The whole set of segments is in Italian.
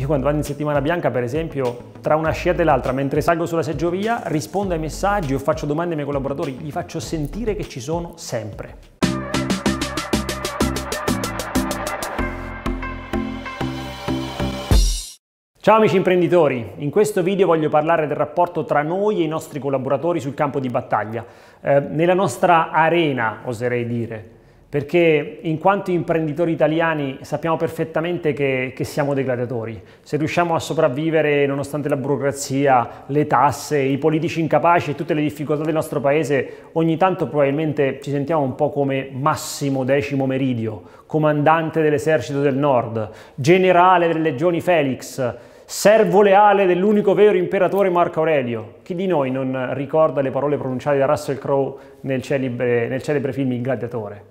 Io quando vado in settimana bianca, per esempio, tra una scia e l'altra, mentre salgo sulla seggiovia, rispondo ai messaggi o faccio domande ai miei collaboratori, gli faccio sentire che ci sono sempre. Ciao amici imprenditori, in questo video voglio parlare del rapporto tra noi e i nostri collaboratori sul campo di battaglia, eh, nella nostra arena oserei dire, perché in quanto imprenditori italiani sappiamo perfettamente che, che, siamo dei gladiatori. Se riusciamo a sopravvivere nonostante la burocrazia, le tasse, i politici incapaci e tutte le difficoltà del nostro paese, ogni tanto probabilmente ci sentiamo un po' come Massimo Decimo Meridio, comandante dell'esercito del nord, generale delle legioni Felix, servo leale dell'unico vero imperatore Marco Aurelio. Chi di noi non ricorda le parole pronunciate da Russell Crowe nel celebre, nel celebre film Il gladiatore?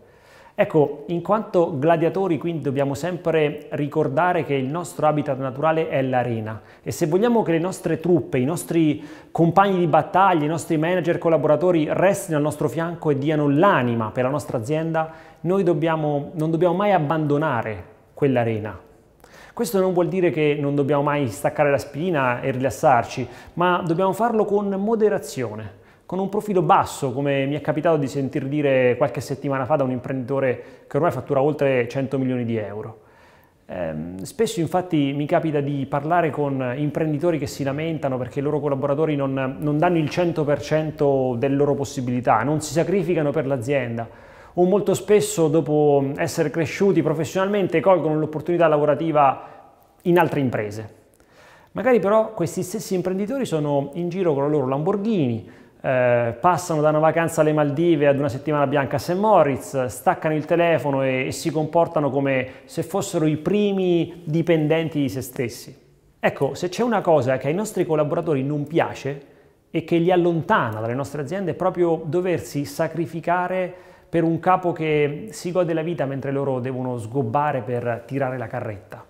Ecco, in quanto gladiatori quindi dobbiamo sempre ricordare che il nostro habitat naturale è l'arena e se vogliamo che le nostre truppe, i nostri compagni di battaglia, i nostri manager collaboratori restino al nostro fianco e diano l'anima per la nostra azienda, noi dobbiamo, non dobbiamo mai abbandonare quell'arena. Questo non vuol dire che non dobbiamo mai staccare la spina e rilassarci, ma dobbiamo farlo con moderazione con un profilo basso, come mi è capitato di sentir dire qualche settimana fa da un imprenditore che ormai fattura oltre 100 milioni di euro. Ehm, spesso infatti mi capita di parlare con imprenditori che si lamentano perché i loro collaboratori non, non danno il 100% delle loro possibilità, non si sacrificano per l'azienda o molto spesso dopo essere cresciuti professionalmente colgono l'opportunità lavorativa in altre imprese. Magari però questi stessi imprenditori sono in giro con la loro Lamborghini, eh, passano da una vacanza alle Maldive ad una settimana bianca a St. Moritz, staccano il telefono e, e si comportano come se fossero i primi dipendenti di se stessi. Ecco, se c'è una cosa che ai nostri collaboratori non piace e che li allontana dalle nostre aziende è proprio doversi sacrificare per un capo che si gode la vita mentre loro devono sgobbare per tirare la carretta.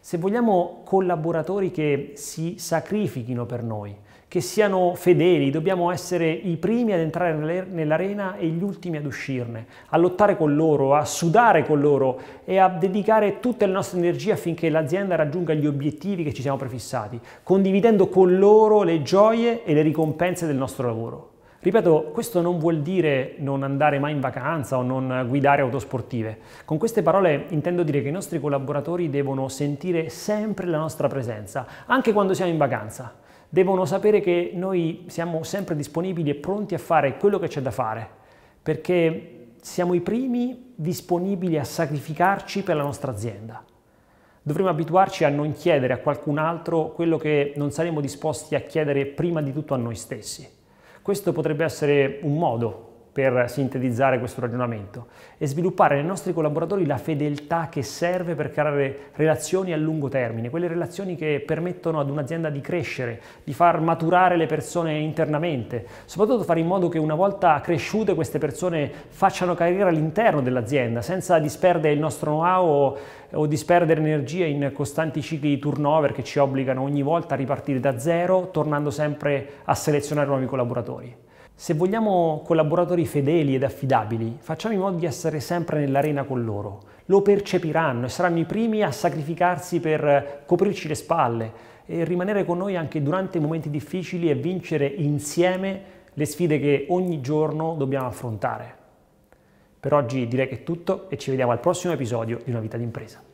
Se vogliamo collaboratori che si sacrifichino per noi, che siano fedeli, dobbiamo essere i primi ad entrare nell'arena e gli ultimi ad uscirne, a lottare con loro, a sudare con loro e a dedicare tutte le nostre energie affinché l'azienda raggiunga gli obiettivi che ci siamo prefissati, condividendo con loro le gioie e le ricompense del nostro lavoro. Ripeto, questo non vuol dire non andare mai in vacanza o non guidare autosportive. Con queste parole intendo dire che i nostri collaboratori devono sentire sempre la nostra presenza, anche quando siamo in vacanza devono sapere che noi siamo sempre disponibili e pronti a fare quello che c'è da fare, perché siamo i primi disponibili a sacrificarci per la nostra azienda. Dovremmo abituarci a non chiedere a qualcun altro quello che non saremmo disposti a chiedere prima di tutto a noi stessi. Questo potrebbe essere un modo per sintetizzare questo ragionamento è sviluppare nei nostri collaboratori la fedeltà che serve per creare relazioni a lungo termine, quelle relazioni che permettono ad un'azienda di crescere, di far maturare le persone internamente, soprattutto fare in modo che una volta cresciute queste persone facciano carriera all'interno dell'azienda senza disperdere il nostro know-how o disperdere energia in costanti cicli di turnover che ci obbligano ogni volta a ripartire da zero, tornando sempre a selezionare nuovi collaboratori. Se vogliamo collaboratori fedeli ed affidabili, facciamo in modo di essere sempre nell'arena con loro. Lo percepiranno e saranno i primi a sacrificarsi per coprirci le spalle e rimanere con noi anche durante i momenti difficili e vincere insieme le sfide che ogni giorno dobbiamo affrontare. Per oggi direi che è tutto e ci vediamo al prossimo episodio di Una vita d'impresa.